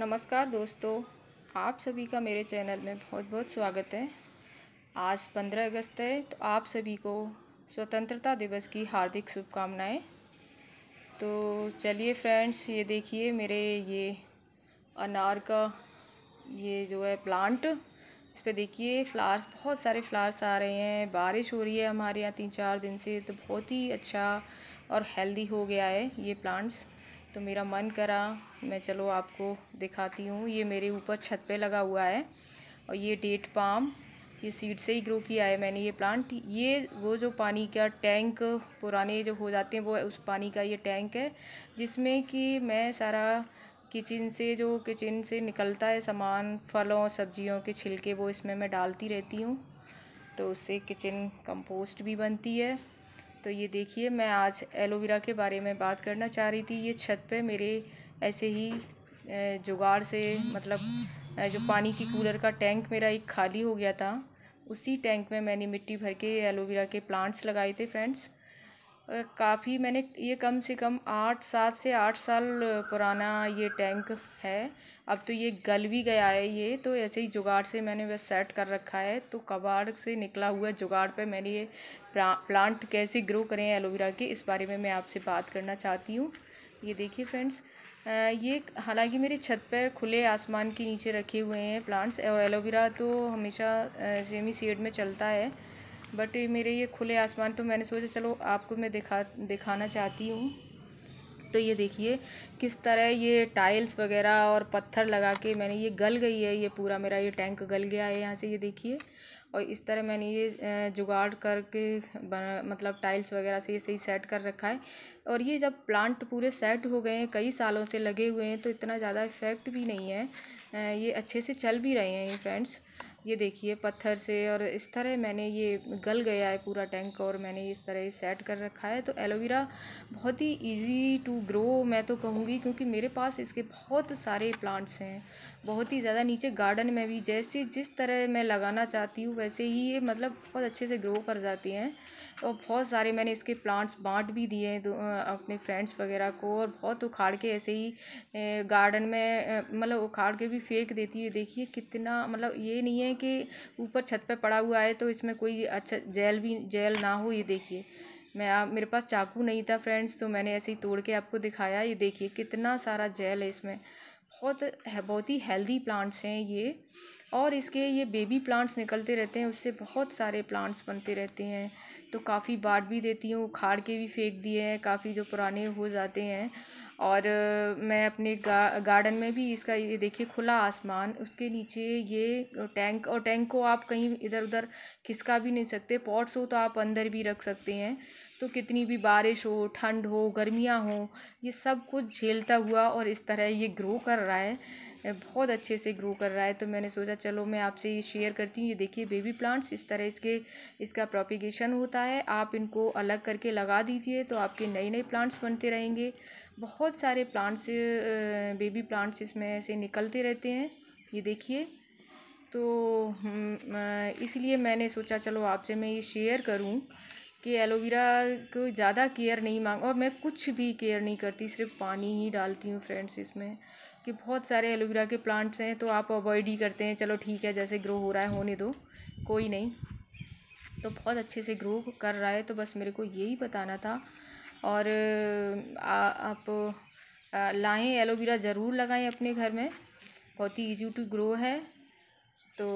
नमस्कार दोस्तों आप सभी का मेरे चैनल में बहुत बहुत स्वागत है आज पंद्रह अगस्त है तो आप सभी को स्वतंत्रता दिवस की हार्दिक शुभकामनाएं तो चलिए फ्रेंड्स ये देखिए मेरे ये अनार का ये जो है प्लांट इस पर देखिए फ्लावर्स बहुत सारे फ्लावर्स आ रहे हैं बारिश हो रही है हमारे यहाँ तीन चार दिन से तो बहुत ही अच्छा और हेल्दी हो गया है ये प्लांट्स तो मेरा मन करा मैं चलो आपको दिखाती हूँ ये मेरे ऊपर छत पे लगा हुआ है और ये डेट पाम ये सीड से ही ग्रो किया है मैंने ये प्लांट ये वो जो पानी का टैंक पुराने जो हो जाते हैं वो उस पानी का ये टैंक है जिसमें कि मैं सारा किचन से जो किचन से निकलता है सामान फलों सब्जियों के छिलके वो इसमें मैं डालती रहती हूँ तो उससे किचन कंपोस्ट भी बनती है तो ये देखिए मैं आज एलोवेरा के बारे में बात करना चाह रही थी ये छत पे मेरे ऐसे ही जुगाड़ से मतलब जो पानी की कूलर का टैंक मेरा एक खाली हो गया था उसी टैंक में मैंने मिट्टी भर के एलोवेरा के प्लांट्स लगाए थे फ्रेंड्स काफ़ी मैंने ये कम से कम आठ सात से आठ साल पुराना ये टैंक है अब तो ये गल भी गया है ये तो ऐसे ही जुगाड़ से मैंने वह सेट कर रखा है तो कबाड़ से निकला हुआ जुगाड़ पे मैंने ये प्लांट कैसे ग्रो करें एलोवेरा के इस बारे में मैं आपसे बात करना चाहती हूँ ये देखिए फ्रेंड्स ये हालांकि मेरे छत पे खुले आसमान के नीचे रखे हुए हैं प्लांट्स और एलोवेरा तो हमेशा सेमी सीड में चलता है बट मेरे ये खुले आसमान तो मैंने सोचा चलो आपको मैं दिखा दिखाना चाहती हूँ तो ये देखिए किस तरह ये टाइल्स वगैरह और पत्थर लगा के मैंने ये गल गई है ये पूरा मेरा ये टैंक गल गया है यहाँ से ये देखिए और इस तरह मैंने ये जुगाड़ करके बना मतलब टाइल्स वगैरह से ये सही सेट कर रखा है और ये जब प्लांट पूरे सेट हो गए हैं कई सालों से लगे हुए हैं तो इतना ज़्यादा इफ़ेक्ट भी नहीं है ये अच्छे से चल भी रहे हैं ये फ्रेंड्स ये देखिए पत्थर से और इस तरह मैंने ये गल गया है पूरा टैंक और मैंने इस तरह सेट कर रखा है तो एलोवेरा बहुत ही इजी टू ग्रो मैं तो कहूँगी क्योंकि मेरे पास इसके बहुत सारे प्लांट्स हैं बहुत ही ज़्यादा नीचे गार्डन में भी जैसे जिस तरह मैं लगाना चाहती हूँ वैसे ही ये मतलब बहुत अच्छे से ग्रो कर जाती हैं और बहुत सारे मैंने इसके प्लांट्स बांट भी दिए हैं अपने फ्रेंड्स वगैरह को और बहुत उखाड़ के ऐसे ही गार्डन में मतलब उखाड़ के भी फेंक देती है देखिए कितना मतलब ये नहीं है हैं कि ऊपर छत पे पड़ा हुआ है तो इसमें कोई अच्छा जेल भी जेल ना हो ये देखिए मैं आप मेरे पास चाकू नहीं था फ्रेंड्स तो मैंने ऐसे ही तोड़ के आपको दिखाया ये देखिए कितना सारा जेल है इसमें बहुत है बहुत ही हेल्दी प्लांट्स हैं ये और इसके ये बेबी प्लांट्स निकलते रहते हैं उससे बहुत सारे प्लांट्स बनते रहते हैं तो काफ़ी बाट भी देती हूँ उखाड़ के भी फेंक दिए हैं काफ़ी जो पुराने हो जाते हैं और मैं अपने गा, गार्डन में भी इसका ये देखिए खुला आसमान उसके नीचे ये टैंक और टैंक को आप कहीं इधर उधर खिसका भी नहीं सकते पॉट्स हो तो आप अंदर भी रख सकते हैं तो कितनी भी बारिश हो ठंड हो गर्मियाँ हो ये सब कुछ झेलता हुआ और इस तरह ये ग्रो कर रहा है बहुत अच्छे से ग्रो कर रहा है तो मैंने सोचा चलो मैं आपसे ये शेयर करती हूँ ये देखिए बेबी प्लांट्स इस तरह इसके इसका प्रोपिगेशन होता है आप इनको अलग करके लगा दीजिए तो आपके नए नए प्लांट्स बनते रहेंगे बहुत सारे प्लांट्स बेबी प्लांट्स इसमें ऐसे निकलते रहते हैं ये देखिए तो हम्म, इसलिए मैंने सोचा चलो आपसे मैं ये शेयर करूं कि एलोवेरा को ज़्यादा केयर नहीं मांग और मैं कुछ भी केयर नहीं करती सिर्फ पानी ही डालती हूँ फ्रेंड्स इसमें कि बहुत सारे एलोवेरा के प्लांट्स हैं तो आप अवॉइड ही करते हैं चलो ठीक है जैसे ग्रो हो रहा है होने दो कोई नहीं तो बहुत अच्छे से ग्रो कर रहा है तो बस मेरे को यही बताना था और आ, आप लाएँ एलोवेरा ज़रूर लगाएं अपने घर में बहुत ही ईजी टू ग्रो है तो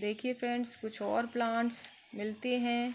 देखिए फ्रेंड्स कुछ और प्लांट्स मिलते हैं